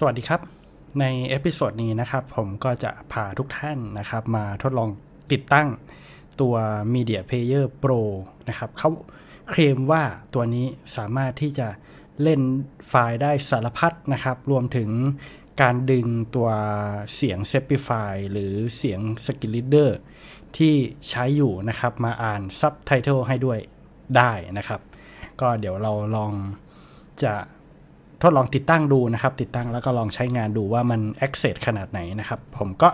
สวัสดีครับในเอพิโซดนี้นะครับ ผมก็จะพาทุกท่านนะครับ มาทดลองติดตั้งตัว Media Player Pro นะครับเขาเคลมว่าตัวนี้สามารถที่จะเล่นไฟล์ได้สารพัดนะครับ รวมถึงการดึงตัวเสียงเซปิฟายหรือเสียงกิ i ลิเดอร์ที่ใช้อยู่นะครับมาอ่านซับไตเติลให้ด้วยได้นะครับ ก็เดี๋ยวเราลองจะทดลองติดตั้งดูนะครับ ติดตั้งแล้วก็ลองใช้งานดูว่ามัน access ขนาดไหนนะครับ ผมก็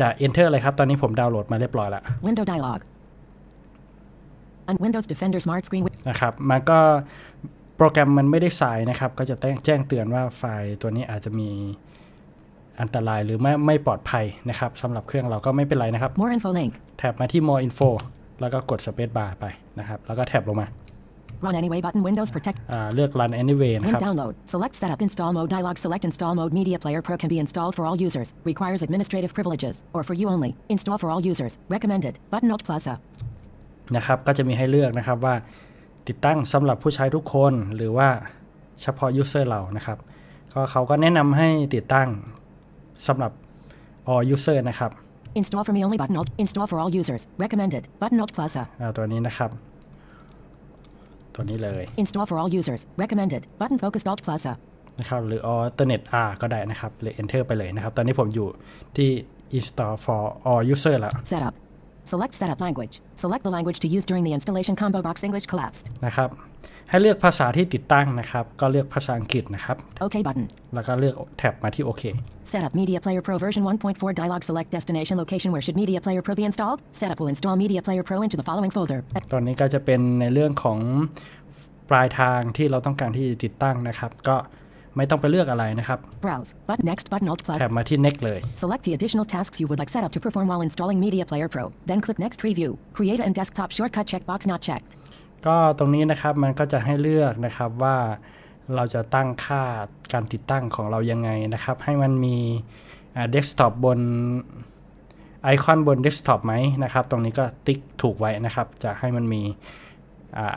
จะ enter เลยครับ ตอนนี้ผมดาวน์โหลดมาเรียบร้อยแล้ว Windows Dialog Windows Defender Smart Screen นะครับมันก็โปรแกรมมันไม่ได้สายนะครับ ก็จะแจ้งเตือนว่าไฟล์ตัวนี้อาจจะมีอันตรายหรือไม่ไม่ปลอดภัยนะครับสำหรับเครื่องเราก็ไม่เป็นไรนะครับ More info link แท็บมาที่ More info แล้วก็กด Space Bar ไปนะครับแล้วก็แท็บลงมา Run anyway button Windows Protect เลือก uh, Run Anyway นะครับ Download Select Setup Install Mode Dialog Select Install Mode Media Player Pro can be installed for all users Requires administrative privileges or for you only Install for all users Recommended Button Alt Plus นะครับ ก็จะมีให้เลือกนะครับว่าติดตั้งสำหรับผู้ใช้ทุกคนหรือว่าเฉพาะ user เรานะครับ ก็เขาก็แนะนำให้ติดตั้งสำหรับ all user นะครับ Install for me only button alt install for all users recommended button alt plus ตัวนี้นะครับตัวนี้เลย Install for all users recommended button focused alt p l a z a นะครับหรือ alternate r ก็ได้นะครับ หรือ enter ไปเลยนะครับ ตอนนี้ผมอยู่ที่ install for all user s แล้ว setup select setup language select the language to use during the installation combo box English collapsed นะครับให้เลือกภาษาที่ติดตั้งนะครับ ก็เลือกภาษาอังกฤษนะครับ OK button แล้วก็เลือกแท็บมาที่โอเค Set up Media Player Pro version 1.4 dialog select destination location where should Media Player Pro be installed Setup will install Media Player Pro into the following folder ตอนนี้ก็จะเป็นในเรื่องของปลายทางที่เราต้องการที่จะติดตั้งนะครับ ก็ไม่ต้องไปเลือกอะไรนะครับ Browse but next button Alt plus แถบมาที่ next เลย Select the additional tasks you would like set up to perform while installing Media Player Pro then click next preview create a desktop shortcut checkbox not checked ก็ตรงนี้นะครับมันก็จะให้เลือกนะครับว่าเราจะตั้งค่าการติดตั้งของเรายังไงนะครับ ให้มันมีเดสก์ท็อปบนไอคอนบนเดสก์ท็อปไหมนะครับ ตรงนี้ก็ติ๊กถูกไว้นะครับ จะให้มันมี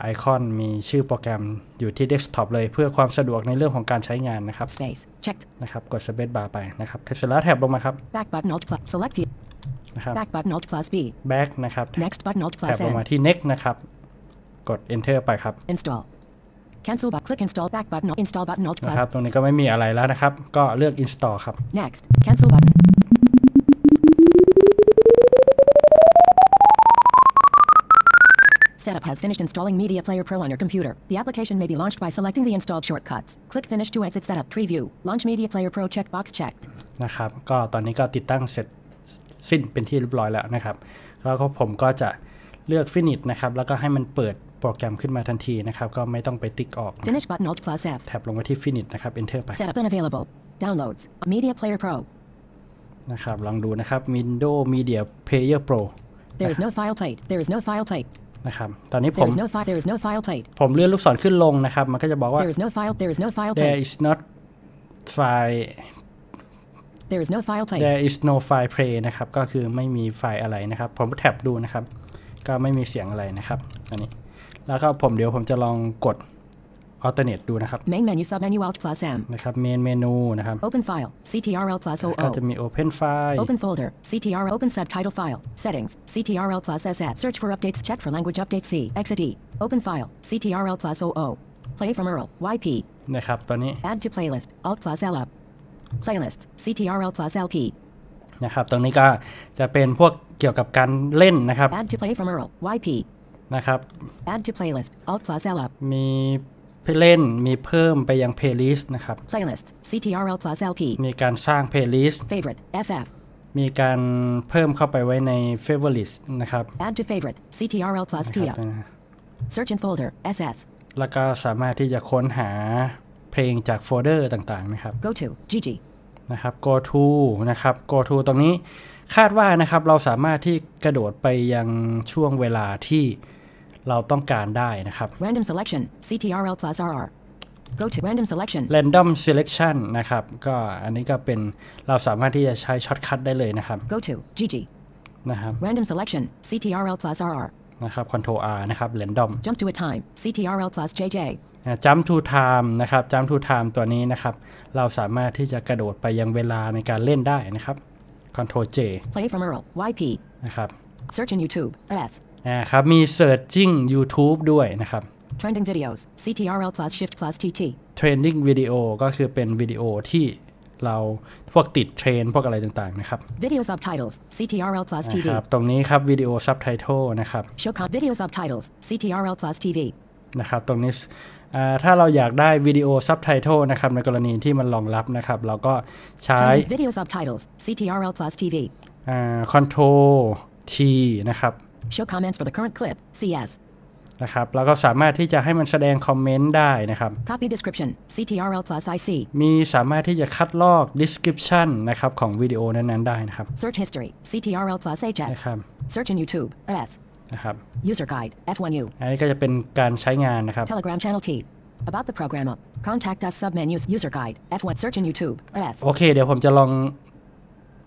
ไอคอนมีชื่อโปรแกรมอยู่ที่เดสก์ท็อปเลย เพื่อความสะดวกในเรื่องของการใช้งานนะครับ Space checked นะครับกด Space Bar ไปนะครับเสร็จแล้วแถบลงมาครับ Back button Alt plus selected นะครับ Back button Alt plus B Back นะครับ Next button Alt plus แถบลงมาที่ Next นะครับกด enter ไปครับ install cancel but t o n click install back button install button alt plus นะครับ ตรงนี้ก็ไม่มีอะไรแล้วนะครับ ก็เลือก install ครับ next cancel button Setup has finished installing Media Player Pro on your computer. The application may be launched by selecting the installed shortcuts. Click Finish to exit setup tree view. Launch Media Player Pro checkbox checked. นะครับ ก็ตอนนี้ก็ติดตั้งเสร็จสิ้นเป็นที่เรียบร้อยแล้วนะครับ แล้วก็ผมก็จะเลือก Finish นะครับ แล้วก็ให้มันเปิดโปรแกรมขึ้นมาทันทีนะครับก็ไม่ต้องไปติ๊กออก Finish button Alt plus F แถบลงไปที่ Finish นะครับ Enter ไป Setup unavailable Downloads Media Player Pro นะครับลองดูนะครับ Windows Media Player Pro There is no file plate There is no file plate นะครับตอนนี้ผม there plate. file, file is no ผมเลื่อนลูกศรขึ้นลงนะครับ มันก็จะบอกว่า There is no file There is no file plate There is not file There is no file play There is no file play นะครับก็คือไม่มีไฟล์อะไรนะครับ ผมแท็บดูนะครับ ก็ไม่มีเสียงอะไรนะครับอันนี้แล้วก็ผมเดี๋ยวผมจะลองกด alternate ดูนะครับ main menu sub menu alt plus m นะครับ main menu นะครับ open file ctrl plus oo ก็จะมี open file open folder ctrl open subtitle file settings ctrl plus ss search for updates check for language update c exe open file ctrl plus oo play from url yp นะครับตอนนี้ add to playlist alt plus l up playlist ctrl plus lp นะครับตรงนี้ก็จะเป็นพวกเกี่ยวกับการเล่นนะครับ add to play from url yp นะครับ Add to playlist Alt plus L up มีเพล่น มีเพิ่มไปยัง playlist นะครับ playlist CTRL plus LP มีการสร้าง playlist favorite FF มีการเพิ่มเข้าไปไว้ใน favorite s นะครับ add to favorite CTRL plus P up search in folder SS แล้วก็สามารถที่จะค้นหาเพลงจากโฟลเดอร์ต่างๆนะครับ go to GG นะครับ go to นะครับ go to ตรงนี้คาดว่านะครับ เราสามารถที่กระโดดไปยังช่วงเวลาที่เราต้องการได้นะครับ random selection CTRL plus RR go to random selection random selection นะครับ ก็อันนี้ก็เป็นเราสามารถที่จะใช้ช็อตคัทได้เลยนะครับ go to GG นะครับ random selection CTRL plus RR นะครับ Ctrl R นะครับ random jump to a time CTRL plus JJ jump to time นะครับ jump to time ตัวนี้นะครับ เราสามารถที่จะกระโดดไปยังเวลาในการเล่นได้นะครับ Ctrl J play from URL YP นะครับ search in YouTube S นะครับมี Searching YouTube ด้วยนะครับ Trending videos CTRL plus shift plus TT Trending video ก็คือเป็นวิดีโอที่เราพวกติดเทรนพวกอะไรต่างๆนะครับ Video subtitles CTRL plus TV นะครับตรงนี้ครับวิดีโอ subtitle นะครับ Show cut video subtitles CTRL plus TV นะครับตรงนี้ถ้าเราอยากได้วิดีโอซับไตเติลนะครับในกรณีที่มันรองรับนะครับ เราก็ใช้ Video subtitles CTRL plus TV Control T นะครับ Show comments for the current clip. c s นะครับแล้วก็สามารถที่จะให้มันแสดงคอมเมนต์ได้นะครับ Copy description CTRL plus IC มีสามารถที่จะคัดลอก description นะครับของวิดีโอนั้น ๆ ได้นะครับ Search history CTRL plus HS นะครับ Search in YouTube S นะครับ User guide F1U อันนี้ก็จะเป็นการใช้งานนะครับ Telegram channel T about the program up contact us submenus user guide F1 search in YouTube S โอเคเดี๋ยวผมจะลอง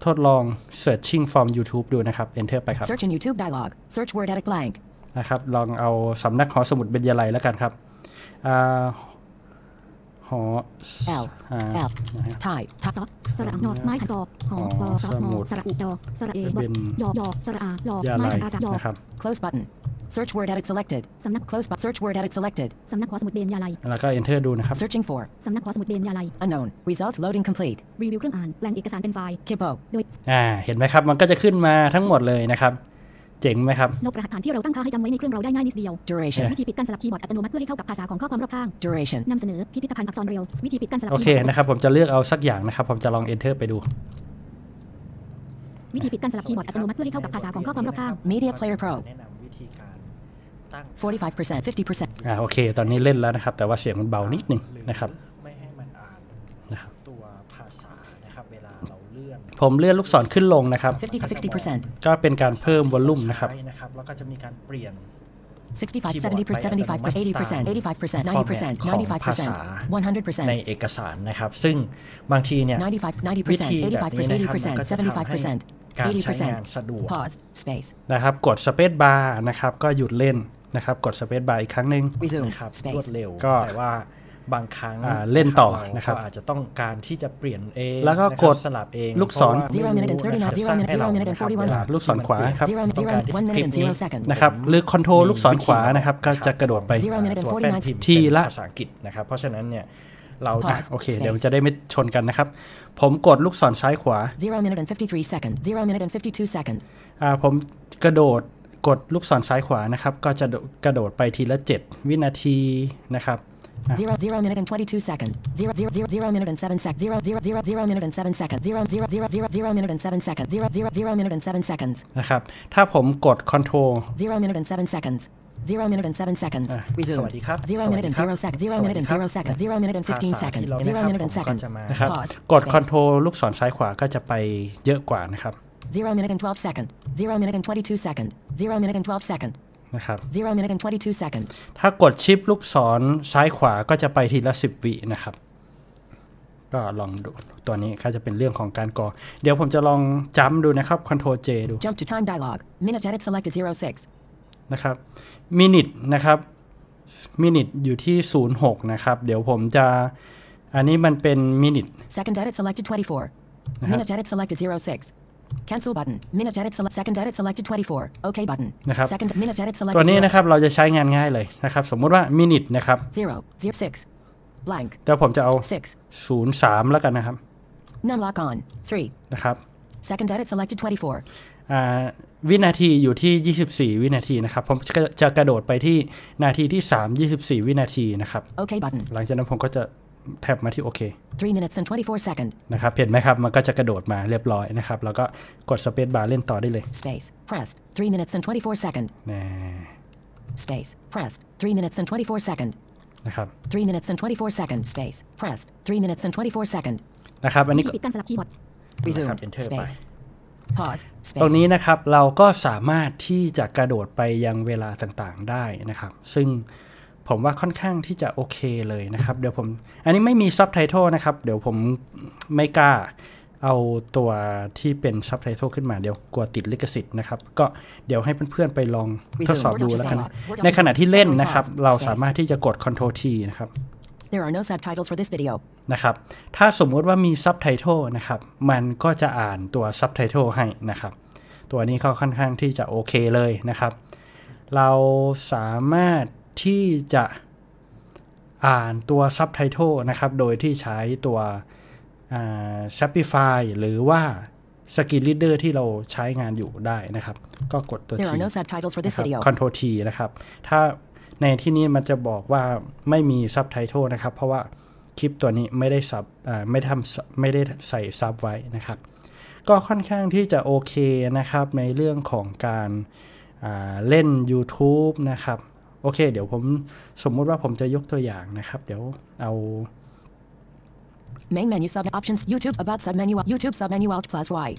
ทดลอง searching from YouTube ดูนะครับ enter ไปครับ search in YouTube dialog search word at a blank นะครับ ลองเอาสำนักหอสมุดเบญยาลัยแล้วกันครับ หอ L F T ่ายทับสระนอดไม้ดอกหอสมุดสระอุดอกสระเอบยอดอสระอาลอกไม้ดอกนะครับ close button search word edit selected สำนัก close by search word edit selected สำนักขอสมุดเบญญาลัยแล้วก็ enter ดูนะครับ searching for สำนักขอสมุดเบญญาลัย unknown results loading complete Review เครื่องอ่านแปลงเอกสารเป็นไฟล์ kipo โดยอ่าเห็นไหมครับ มันก็จะขึ้นมาทั้งหมดเลยนะครับ เจ๋งไหมครับลบรหัส่านที่เราตั้งค่าให้จำไว้ในเครื่องเราได้ง่ายนิดเดียว duration วิธีปิดการสลับคีย์บอร์ดอัตโนมัติเพื่อให้เข้ากับภาษาของข้อความรอบข้าง duration นำเสนอ พิพิธภัณฑ์อักษรเรียววิธีปิดการสลับโอเคนะครับผมจะเลือกเอาสักอย่างนะครับผมจะลอง enter ไปดู วิธีปิดการสลับคีย์บอร์ดอัตโนมัติเพื่อให้เข้ากับภาษาของข้อความรอบข้าง media player pro ตั้ง45% 50%อ่า โอเค ตอนนี้เล่นแล้วนะครับ แต่ว่าเสียงมันเบานิดนึงนะครับ ไม่ให้มันอ่านนะครับตัวภาษานะครับ เวลาเราเลื่อน ผมเลื่อนลูกศรขึ้นลงนะครับ 50-60%ก็เป็นการเพิ่มวอลลุ่มนะครับนะครับ แล้วก็จะมีการเปลี่ยน65 70% 75% 80% 85% 90% 95% 100%ในเอกสารนะครับ ซึ่งบางทีเนี่ย วิธีแบบนี้นะครับก็ทำให้การใช้งานสะดวกนะครับ กด Space Bar นะครับก็หยุดเล่นนะครับกดสเปซบาร์อีกครั้งหนึ่งนะครับรวดเร็วก็แต่ว่าบางครั้งเล่นต่อนะครับอาจจะต้องการที่จะเปลี่ยนเองแล้วก็กดสลับเองลูกศรลูกศรขวาครับองการินนะครับหรือคอนโทรลลูกศรขวานะครับก็จะกระโดดไปตัวแป้นพิมพ์ที่ละภาษาอังกฤษนะครับเพราะฉะนั้นเนี่ยเราโอเคเดี๋ยวจะได้ไม่ชนกันนะครับ ผมกดลูกศรซ้ายขวาผมกระโดดกดลูกศรซ้ายขวานะครับก็จะกระโดดไปทีละ 7 วินาทีนะครับ z e minute and 22 second zero minute and 7 sec zero z minute and 7 second zero z minute and 7 second zero minute and 7 seconds นะครับถ้าผมกด control zero minute and 7 seconds z e minute and 7 seconds resume สวัสดีครับ zero minute and zero sec zero minute and z s e c o minute and 15 second zero minute and second นะครับกด control ลูกศรซ้ายขวาก็จะไปเยอะกว่านะครับ0 minute and 12 second 0 minute and 22 second 0 minute and 12 second นะครับ0 minute and 22 second ถ้ากดชิปลูกศรซ้ายขวาก็จะไปทีละ 10วินะครับ ก็ลองดูตัวนี้ก็จะเป็นเรื่องของการกรอเดี๋ยวผมจะลองจำดูนะครับ Ctrl J ดู Jump to time dialog minute edit selected 06นะครับ minute นะครับ minute อยู่ที่ 06 นะครับ เดี๋ยวผมจะ อันนี้มันเป็น minute second edit selected 24 minute edit selected 06 Cancel button. Minute edit select second edit selected 24. Okay button. นะครับ Second minute edit selected ตัวนี้นะครับเราจะใช้งานง่ายเลยนะครับ สมมุติว่า minute นะครับ zero zero six blank แต่ผมจะเอา six ศูนย์สามแล้วกันนะครับ Num lock on three นะครับ Second edit selected 24วินาทีอยู่ที่ 24 วินาทีนะครับ ผมจะกระโดดไปที่นาทีที่ 3 24 วินาทีนะครับ Okay button หลังจากนั้นผมก็จะแท็บมาที่โอเค3 minutes and 24 seconds นะครับเห็นไหมครับ มันก็จะกระโดดมาเรียบร้อยนะครับ แล้วก็กด Space Bar เล่นต่อได้เลย Space pressed 3 minutes and 24 seconds นะ Space pressed 3 minutes and 24 seconds นะครับ3 minutes and 24 seconds Space pressed 3 minutes and 24 seconds นะครับ อันนี้ปิดการสลับคีย์บอร์ด resume space ตรงนี้นะครับ เราก็สามารถที่จะกระโดดไปยังเวลาต่าง ๆ ได้นะครับ ซึ่งผมว่าค่อนข้างที่จะโอเคเลยนะครับ เดี๋ยวผมอันนี้ไม่มีซับไตเติลนะครับ เดี๋ยวผมไม่กล้าเอาตัวที่เป็นซับไตเติลขึ้นมา เดี๋ยวกลัวติดลิขสิทธิ์นะครับ ก็เดี๋ยวให้เพื่อนๆไปลองทดสอบดูแล้วกันในขณะที่เล่นนะครับ เราสามารถที่จะกด Ctrl T นะครับ There are no subtitles for this video นะครับถ้าสมมติว่ามีซับไตเติลนะครับ มันก็จะอ่านตัวซับไตเติลให้นะครับ ตัวนี้เขาค่อนข้างที่จะโอเคเลยนะครับ เราสามารถที่จะอ่านตัวซับไตเติลนะครับโดยที่ใช้ตัว s h o p i f y หรือว่าสกิลลีดเดอร์ที่เราใช้งานอยู่ได้นะครับ ก็กดตัว T น o คอนโท t r l T นะครับถ้าในที่นี้มันจะบอกว่าไม่มีซับไตเติลนะครับ เพราะว่าคลิปตัวนี้ไม่ได้ซับไม่ทำไม่ได้ใส่ซับไว้นะครับ ก็ค่อนข้างที่จะโอเคนะครับในเรื่องของการเล่น YouTube นะครับโอเค เดี๋ยวผม สมมุติว่าผมจะยกตัวอย่างนะครับ เดี๋ยวเอา main menu sub options YouTube about sub menu YouTube sub menu alt plus y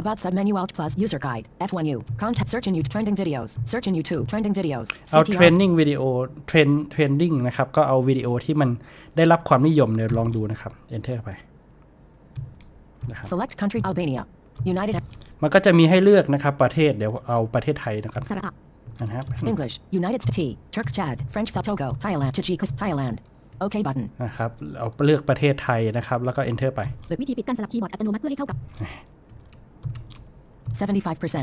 about sub menu alt plus user guide F1U contact search in YouTube trending videos search in YouTube trending videos เอา trending video trend trending นะครับ ก็เอาวิดีโอที่มันได้รับความนิยมเนี่ยลองดูนะครับ enter ไป select country Albania United มันก็จะมีให้เลือกนะครับประเทศ เดี๋ยวเอาประเทศไทยนะครับนะครับ English United States Turks Chad French South Togo Thailand t a j i k i s t Thailand โอเคบัตนะครับ เอาเลือกประเทศไทยนะครับ แล้วก็ enter ไปเลือกวิธีปิดการสลับคีย์บอร์ดอัตโนมัติเพื่อให้เข้ากับ 75% 80%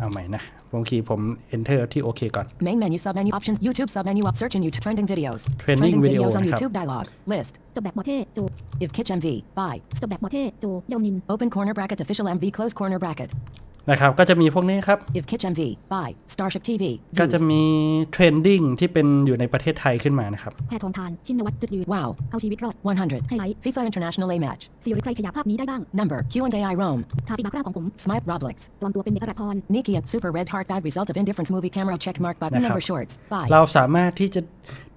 เอาใหม่นะ ผมคีย์ผม enter ที่โอเคก่อน main menu sub menu options YouTube sub menu up search and YouTube trending videos trending videos on YouTube dialog list จบแบบโมเทจู if kitch e n v by จบแบบโมเทจูเยานิน open corner bracket official MV close corner bracket นะครับก็จะมีพวกนี้ครับ If Kitchen V by Starship TV ก็จะมีเทรนดิ้งที่เป็นอยู่ในประเทศไทยขึ้นมานะครับแพทองทานชินวัตรจุดยืนว้าวเอาชีวิตรอด100ไฮไลท์ FIFA International A Match ซีรีส์ใครขยับภาพนี้ได้บ้าง Number Q&A I r o m e ทาปิบาราของผม Smile Roblox ปลอมตัวเป็นเด็กระพร Nikia Super Red Heart Bad Result of Indifference Movie Camera Check Mark Button Number Shorts by เราสามารถที่จะ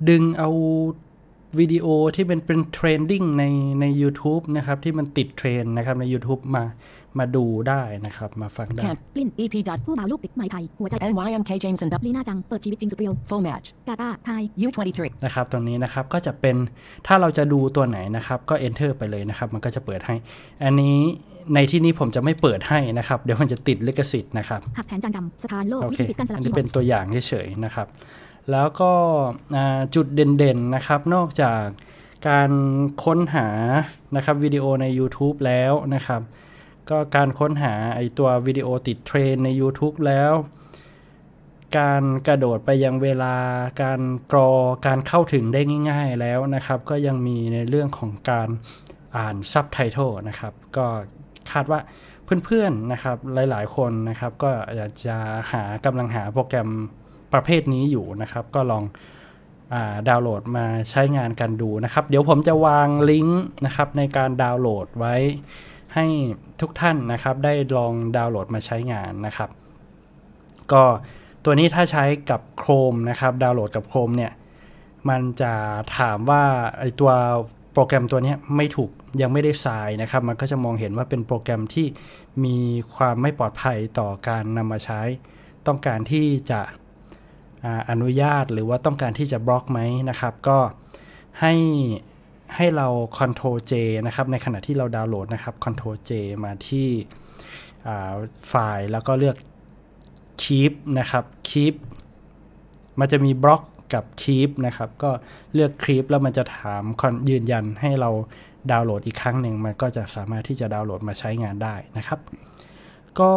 ดึงเอาวิดีโอที่เป็นเป็นเทรนดิ้งในใน u t u b e นะครับที่มันติดเทรนนะครับใน YouTube มามาดูได้นะครับมาฟังได้ปลิ้น EP ดัดผู้มาลูกปิดหม่ไทยหัวใจ NYMK Jameson ดับลีน่าจังเปิดชีวิตจริงสุดเรียว Full Match กาตาไทย U23 นะครับตรงนี้นะครับก็จะเป็นถ้าเราจะดูตัวไหนนะครับก็ Enter ไปเลยนะครับ มันก็จะเปิดให้ อันนี้ในที่นี้ผมจะไม่เปิดให้นะครับ เดี๋ยวมันจะติดลิขสิทธิ์นะครับหักแผนจางดำสถานโลกวิธีปิดการสลับอันนี้เป็นตัวอย่างเฉยๆนะครับ แล้วก็จุดเด่นๆนะครับ นอกจากการค้นหานะครับวิดีโอใน YouTube แล้วนะครับก็การค้นหาไอตัววิดีโอติดเทรนใน YouTube แล้ว การกระโดดไปยังเวลาการกรอการเข้าถึงได้ง่ายๆแล้วนะครับ ก็ยังมีในเรื่องของการอ่านซับไตเติลนะครับ ก็คาดว่าเพื่อนๆนะครับ หลายๆคนนะครับก็อยากจะหากำลังหาโปรแกรมประเภทนี้อยู่นะครับ ก็ลองดาวน์โหลดมาใช้งานกันดูนะครับ เดี๋ยวผมจะวางลิงก์นะครับในการดาวน์โหลดไว้ให้ทุกท่านนะครับได้ลองดาวน์โหลดมาใช้งานนะครับ ก็ตัวนี้ถ้าใช้กับ Chrome นะครับดาวน์โหลดกับ Chrome เนี่ยมันจะถามว่าไอตัวโปรแกรมตัวนี้ไม่ถูกยังไม่ได้ทรายนะครับ มันก็จะมองเห็นว่าเป็นโปรแกรมที่มีความไม่ปลอดภัยต่อการนำมาใช้ต้องการที่จะอนุญาตหรือว่าต้องการที่จะบล็อกไหมนะครับ ก็ให้ให้เรา Ctrl J นะครับ ในขณะที่เราดาวน์โหลดนะครับ Ctrl J มาที่ไฟล์ แล้วก็เลือก Keep นะครับ Keep มันจะมีบล็อกกับ Keep นะครับ ก็เลือก Keep แล้วมันจะถามยืนยันให้เราดาวน์โหลดอีกครั้งหนึ่งมันก็จะสามารถที่จะดาวน์โหลดมาใช้งานได้นะครับก็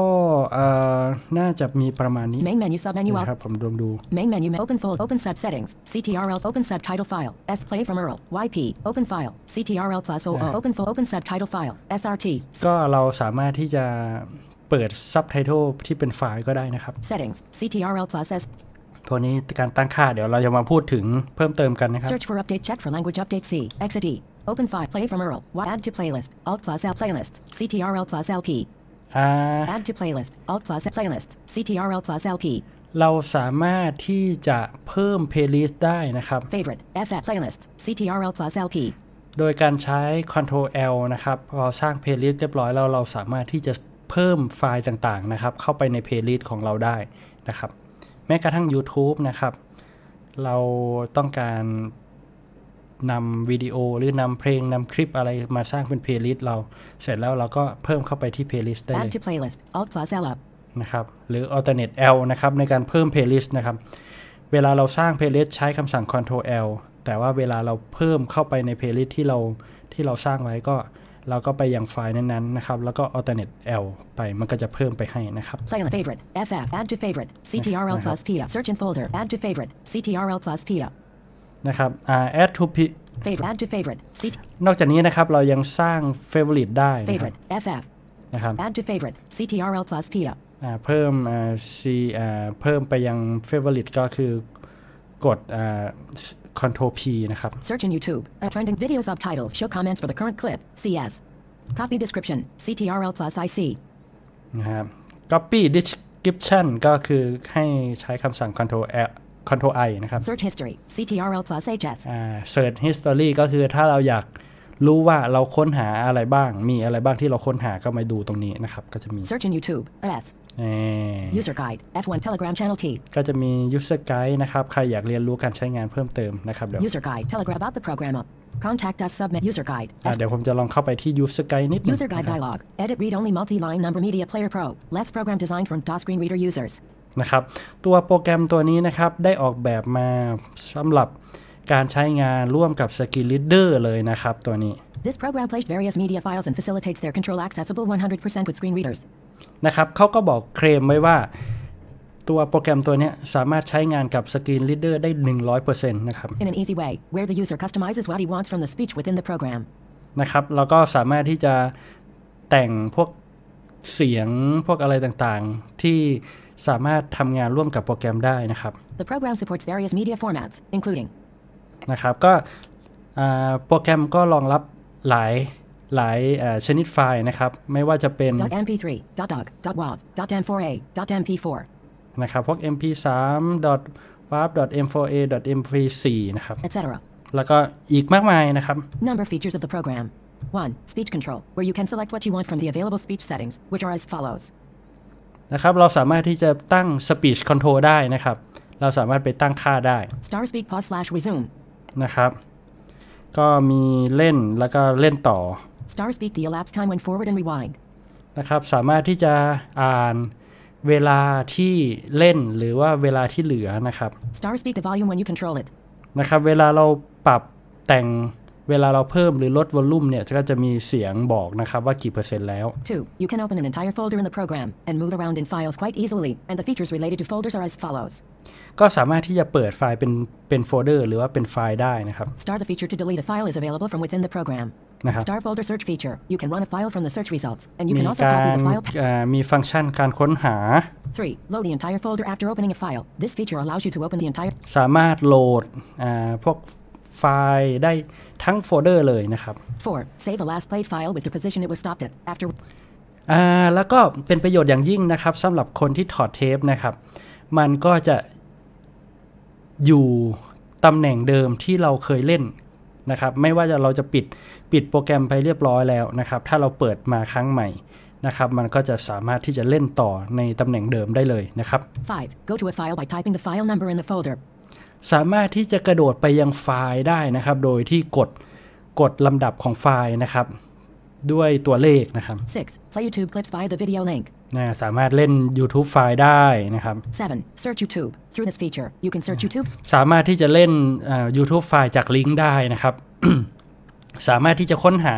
น่าจะมีประมาณนี้ Main menu sub menu ครับผมลองดู Main menu open fold open sub settings CTRL open sub title file S play from URL YP open file CTRL plus OO p e n fold open sub title file SRT ก็เราสามารถที่จะเปิด subtitle ที่เป็นไฟล์ก็ได้นะครับ settings CTRL plus S ตัวนี้การตั้งค่าเดี๋ยวเราจะมาพูดถึงเพิ่มเติมกันนะครับ search for update check for language update C XD open file play from URL y add to playlist alt plus L playlist CTRL plus LP uh, Add to playlist Alt plus playlist CTRL plus LP เราสามารถที่จะเพิ่ม playlist ได้นะครับ Favorite FF playlist CTRL plus LP โดยการใช้ Ctrl L นะครับพอสร้าง playlist เรียบร้อยแล้วเราสามารถที่จะเพิ่มไฟล์ต่างๆนะครับ เข้าไปใน playlist ของเราได้นะครับ แม้กระทั่ง YouTube นะครับ เราต้องการนำวิดีโอหรือนำเพลง นำคลิปอะไรมาสร้างเป็นเพลย์ลิสต์เราเสร็จแล้วเราก็เพิ่มเข้าไปที่เพลย์ลิสต์ได้ add to playlist alt plus l up นะครับหรือ alternate l นะครับในการเพิ่มเพลย์ลิสต์นะครับ เวลาเราสร้างเพลย์ลิสต์ใช้คำสั่ง control l แต่ว่าเวลาเราเพิ่มเข้าไปในเพลย์ลิสต์ที่เราที่เราสร้างไว้ก็ เราก็ไปยังไฟล์นั้นๆนะครับ แล้วก็ alternate l ไปมันก็จะเพิ่มไปให้นะครับ play favorite ff add to favorite ctrl plus p search in folder add to favorite ctrl plus p นะครับ add to pick add to favorite นอกจากนี้นะครับเรายังสร้าง favorite ได้ favorite ff นะครับ add to favorite ctrl plus p เพิ่ม c เพิ่มไปยัง favorite ก็คือกด c o c t r l p นะครับ search in youtube a trending video subtitles show comments for the current clip cs copy description ctrl plus ic นะครับ copy description ก็คือให้ใช้คำสั่ง c t r l l Ctrl I นะครับ Search History CTRL plus HS อ่ Search History ก็คือถ้าเราอยากรู้ว่าเราค้นหาอะไรบ้าง มีอะไรบ้างที่เราค้นหาก็มาดูตรงนี้นะครับ ก็จะมี Search in YouTube S User Guide F1 Telegram Channel T ก็จะมี User Guide นะครับ ใครอยากเรียนรู้การใช้งานเพิ่มเติมนะครับเดี๋ยว User Guide Telegram about the program up Contact us submit user guide เดี๋ยวผมจะลองเข้าไปที่ user guide นิดนึง User guide dialog edit read only multi line number media player pro l e s s program designed f o r DOS screen reader users นะครับตัวโปรแกรมตัวนี้นะครับได้ออกแบบมาสำหรับการใช้งานร่วมกับ Skill Leader เลยนะครับตัวนี้ This program plays various media files and facilitates their control accessible 100% with screen readers นะครับเขาก็บอกเคลมไว้ว่าตัวโปรแกรมตัวนี้สามารถใช้งานกับ Screen Reader ได้ 100%นะครับ In an easy way where the user customizes what he wants from the speech within the program นะครับแล้วก็สามารถที่จะแต่งพวกเสียงพวกอะไรต่างๆที่สามารถทำงานร่วมกับโปรแกรมได้นะครับ The program supports various media formats including นะครับก็โปรแกรมก็รองรับหลายหลายชนิดไฟล์นะครับ ไม่ว่าจะเป็น .mp3 .doc .wav .m4a .mp4 นะครับพวก mp3 .wav .m4a .mp4 นะครับ etc แล้วก็อีกมากมายนะครับ Number features of the program 1. Speech control, where you can select what you want from the available speech settings, which are as follows นะครับเราสามารถที่จะตั้ง Speech Control ได้นะครับ เราสามารถไปตั้งค่าได้ Star Speak Pause slash Resume นะครับ ก็มีเล่นแล้วก็เล่นต่อ Star Speak the elapsed time when forward and rewind นะครับสามารถที่จะอ่านเวลาที่เล่นหรือว่าเวลาที่เหลือนะครับ Star Speak the volume when you control it นะครับเวลาเราปรับแต่งเวลาเราเพิ่มหรือลดวอลลุ่มเนี่ยก็จะมีเสียงบอกนะครับว่ากี่เปอร์เซ็นต์แล้ว Two, you can open an entire folder in the program and move around in files quite easily, and the features related to folders are as follows. ก็สามารถที่จะเปิดไฟล์เป็นเป็นโฟลเดอร์หรือว่าเป็นไฟล์ได้นะครับ Start the feature to delete a file is available from within the program. นะ Star folder search feature. You can run a file from the search results, and you can also copy the file. มีฟังก์ชันการค้นหา Three, load the entire folder after opening a file. This feature allows you to open the entire. สามารถโหลดพวกไฟล์ได้ทั้งโฟลเดอร์เลยนะครับ f o r save the last played file with the position it was stopped at after อ่าแล้วก็เป็นประโยชน์อย่างยิ่งนะครับสำหรับคนที่ถอดเทปนะครับ มันก็จะอยู่ตำแหน่งเดิมที่เราเคยเล่นนะครับ ไม่ว่าจะเราจะปิดปิดโปรแกรมไปเรียบร้อยแล้วนะครับ ถ้าเราเปิดมาครั้งใหม่นะครับ มันก็จะสามารถที่จะเล่นต่อในตำแหน่งเดิมได้เลยนะครับ 5. go to a file by typing the file number in the folder สามารถที่จะกระโดดไปยังไฟล์ได้นะครับ โดยที่กดกดลำดับของไฟล์นะครับ ด้วยตัวเลขนะครับ Six. Play YouTube clips via the video link นะสามารถเล่น YouTube ไฟล์ได้นะครับ Seven. Search YouTube through this feature you can search YouTube สามารถที่จะเล่น YouTube ไฟล์จากลิงก์ได้นะครับ สามารถที่จะค้นหา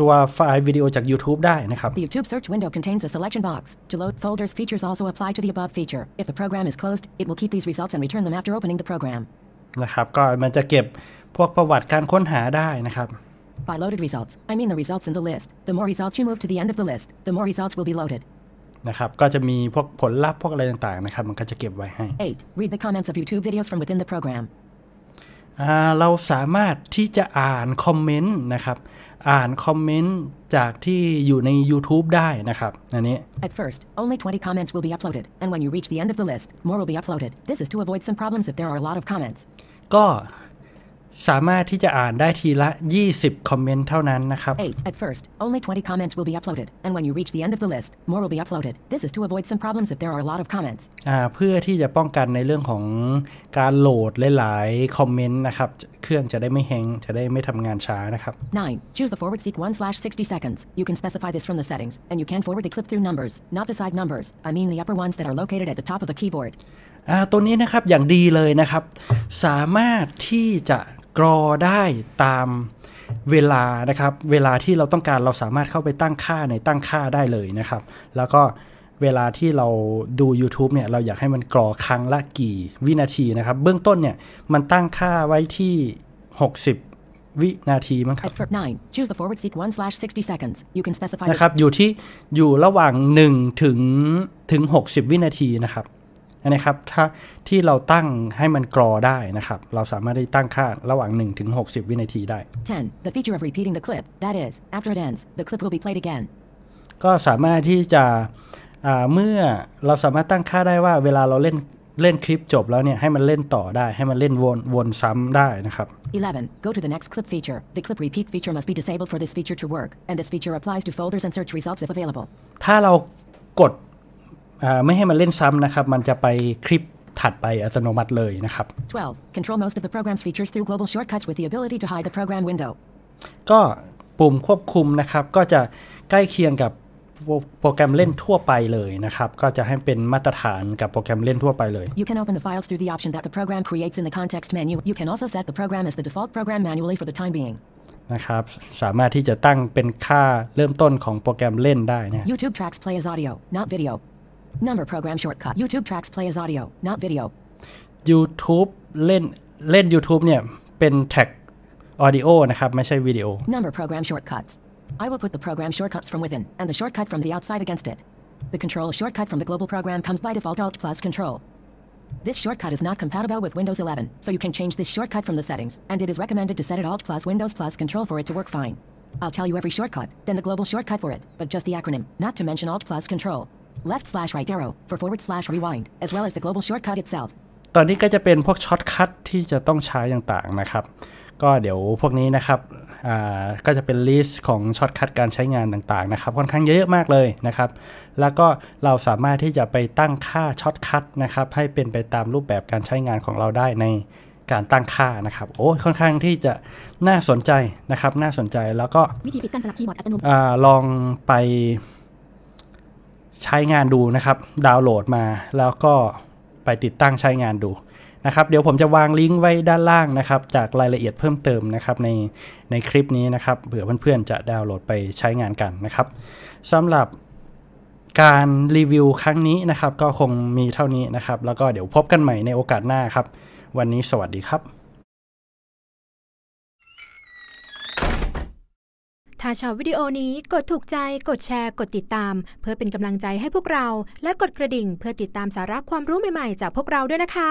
ตัวไฟล์วิดีโอจาก YouTube ได้นะครับ The YouTube search window contains a selection box. To load folders features also apply to the above feature. If the program is closed, it will keep these results and return them after opening the program. นะครับก็มันจะเก็บพวกประวัติการค้นหาได้นะครับ By loaded results, I mean the results in the list. The more results you move to the end of the list, the more results will be loaded. นะครับก็จะมีพวกผลลัพธ์พวกอะไรต่างๆนะครับมันก็จะเก็บไว้ให้ Eight. Read the comments of YouTube videos from within the program. เราสามารถที่จะอ่านคอมเมนต์นะครับ อ่านคอมเมนต์จากที่อยู่ใน YouTube ได้นะครับอันนี้ At first only 20 comments will be uploaded and when you reach the end of the list more will be uploaded this is to avoid some problems if there are a lot of comments ก็สามารถที่จะอ่านได้ทีละ 20คอมเมนต์เท่านั้นนะครับ8 At first, only 20 comments will be uploaded, and when you reach the end of the list, more will be uploaded. This is to avoid some problems if there are a lot of comments. อ่าเพื่อที่จะป้องกันในเรื่องของการโหลดหลายๆ คอมเมนต์นะครับ เครื่องจะได้ไม่แฮงจะได้ไม่ทำงานช้านะครับ9 Choose the forward seek 1 slash 60 seconds. You can specify this from the settings, and you can forward the clip through numbers, not the side numbers. I mean the upper ones that are located at the top of the keyboard. อ่าตัวนี้นะครับอย่างดีเลยนะครับ สามารถที่จะกรอได้ตามเวลานะครับเวลาที่เราต้องการเราสามารถเข้าไปตั้งค่าในตั้งค่าได้เลยนะครับ แล้วก็เวลาที่เราดู YouTube เนี่ยเราอยากให้มันกรอครั้งละกี่วินาทีนะครับ เบื้องต้นเนี่ยมันตั้งค่าไว้ที่ 60 วินาทีมั้งครับนะครับอยู่ที่อยู่ระหว่าง1ถึงถึง 60 วินาทีนะครับนะครับถ้าที่เราตั้งให้มันกรอได้นะครับเราสามารถได้ตั้งค่าระหว่าง1ถึง60 วินาทีได้ 10. The feature of repeating the clip that is after it ends the clip will be played again ก็สามารถที่จะเมื่อเราสามารถตั้งค่าได้ว่า เวลาเราเล่นเล่นคลิปจบแล้วเนี่ยให้มันเล่นต่อได้ให้มันเล่นวนวนซ้ำได้นะครับ 11. Go to the next clip feature. The clip repeat feature must be disabled for this feature to work, and this feature applies to folders and search results if available. ถ้าเรากดไม่ให้มันเล่นซ้ำนะครับ มันจะไปคลิปถัดไปอัตโนมัติเลยนะครับ12 control most of the program's features through global shortcuts with the ability to hide the program window ก็ปุ่มควบคุมนะครับก็จะใกล้เคียงกับโปรแกรมเล่นทั่วไปเลยนะครับ ก็จะให้เป็นมาตรฐานกับโปรแกรมเล่นทั่วไปเลย You can open the files through the option that the program creates in the context menu You can also set the program as the default program manually for the time being นะครับ สามารถที่จะตั้งเป็นค่าเริ่มต้นของโปรแกรมเล่นได้นะ YouTube tracks p l a y a s audio not video Number program shortcut. YouTube tracks play as audio, not video. YouTube เล่นเล่น YouTube เนี่ย Number program shortcuts. I will put the program shortcuts from within and the shortcut from the outside against it. The control shortcut from the global program comes by default Alt plus Control. This shortcut is not compatible with Windows 11, so you can change this shortcut from the settings, and it is recommended to set it Alt plus Windows plus Control for it to work fine. I'll tell you every shortcut, then the global shortcut for it, but just the acronym, not to mention Alt plus Control. left slash right arrow for forward slash rewind as well as the global shortcut itself ตอนนี้ก็จะเป็นพวกช็อตคัทที่จะต้องใช้ยต่างๆนะครับ ก็เดี๋ยวพวกนี้นะครับก็จะเป็นลิสต์ของช็อตคัทการใช้งานต่างๆ นะครับ ค่อนข้างเยอะมากเลยนะครับ แล้วก็เราสามารถที่จะไปตั้งค่าช็อตคัทนะครับ ให้เป็นไปตามรูปแบบการใช้งานของเราได้ในการตั้งค่านะครับ โอ้ ค่อนข้างที่จะน่าสนใจนะครับ น่าสนใจ แล้วก็วิธีปิดการสลับคีย์บอร์ดอัตโนมัติลองไปใช้งานดูนะครับ ดาวน์โหลดมาแล้วก็ไปติดตั้งใช้งานดูนะครับ เดี๋ยวผมจะวางลิงก์ไว้ด้านล่างนะครับ จากรายละเอียดเพิ่มเติมนะครับใน ในคลิปนี้นะครับ เผื่อเพื่อนๆจะดาวน์โหลดไปใช้งานกันนะครับสำหรับการรีวิวครั้งนี้นะครับ ก็คงมีเท่านี้นะครับ แล้วก็เดี๋ยวพบกันใหม่ในโอกาสหน้าครับ วันนี้สวัสดีครับถ้าชอบวิดีโอนี้กดถูกใจ กดแชร์ กดติดตาม เพื่อเป็นกำลังใจให้พวกเรา และกดกระดิ่งเพื่อติดตามสาระความรู้ใหม่ๆจากพวกเราด้วยนะคะ